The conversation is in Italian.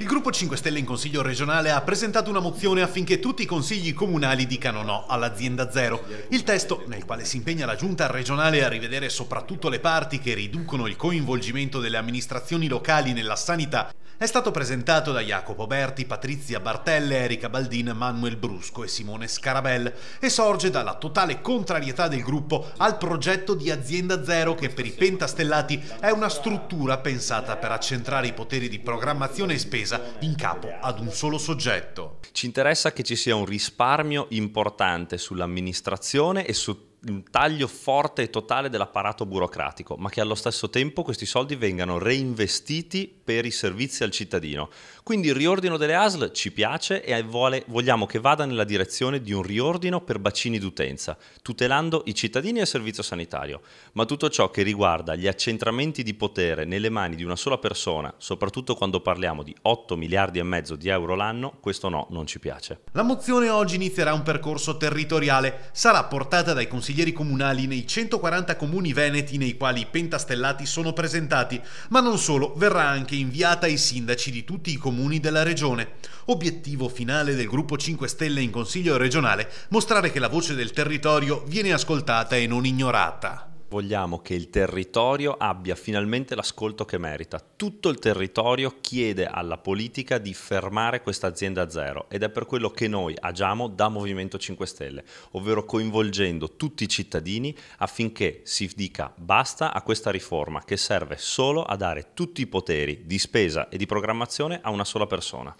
Il gruppo 5 Stelle in Consiglio regionale ha presentato una mozione affinché tutti i consigli comunali dicano no all'azienda zero. Il testo, nel quale si impegna la giunta regionale a rivedere soprattutto le parti che riducono il coinvolgimento delle amministrazioni locali nella sanità, è stato presentato da Jacopo Berti, Patrizia Bartelle, Erika Baldin, Manuel Brusco e Simone Scarabell e sorge dalla totale contrarietà del gruppo al progetto di azienda zero che per i pentastellati è una struttura pensata per accentrare i poteri di programmazione e spesa spesa in capo ad un solo soggetto. Ci interessa che ci sia un risparmio importante sull'amministrazione e su un taglio forte e totale dell'apparato burocratico, ma che allo stesso tempo questi soldi vengano reinvestiti per i servizi al cittadino. Quindi il riordino delle ASL ci piace e vuole, vogliamo che vada nella direzione di un riordino per bacini d'utenza, tutelando i cittadini e il servizio sanitario. Ma tutto ciò che riguarda gli accentramenti di potere nelle mani di una sola persona, soprattutto quando parliamo di 8 miliardi e mezzo di euro l'anno, questo no, non ci piace. La mozione oggi inizierà un percorso territoriale, sarà portata dai consiglieri consiglieri comunali nei 140 comuni veneti nei quali i pentastellati sono presentati, ma non solo, verrà anche inviata ai sindaci di tutti i comuni della regione. Obiettivo finale del gruppo 5 Stelle in Consiglio regionale, mostrare che la voce del territorio viene ascoltata e non ignorata. Vogliamo che il territorio abbia finalmente l'ascolto che merita. Tutto il territorio chiede alla politica di fermare questa azienda a zero ed è per quello che noi agiamo da Movimento 5 Stelle, ovvero coinvolgendo tutti i cittadini affinché si dica basta a questa riforma che serve solo a dare tutti i poteri di spesa e di programmazione a una sola persona.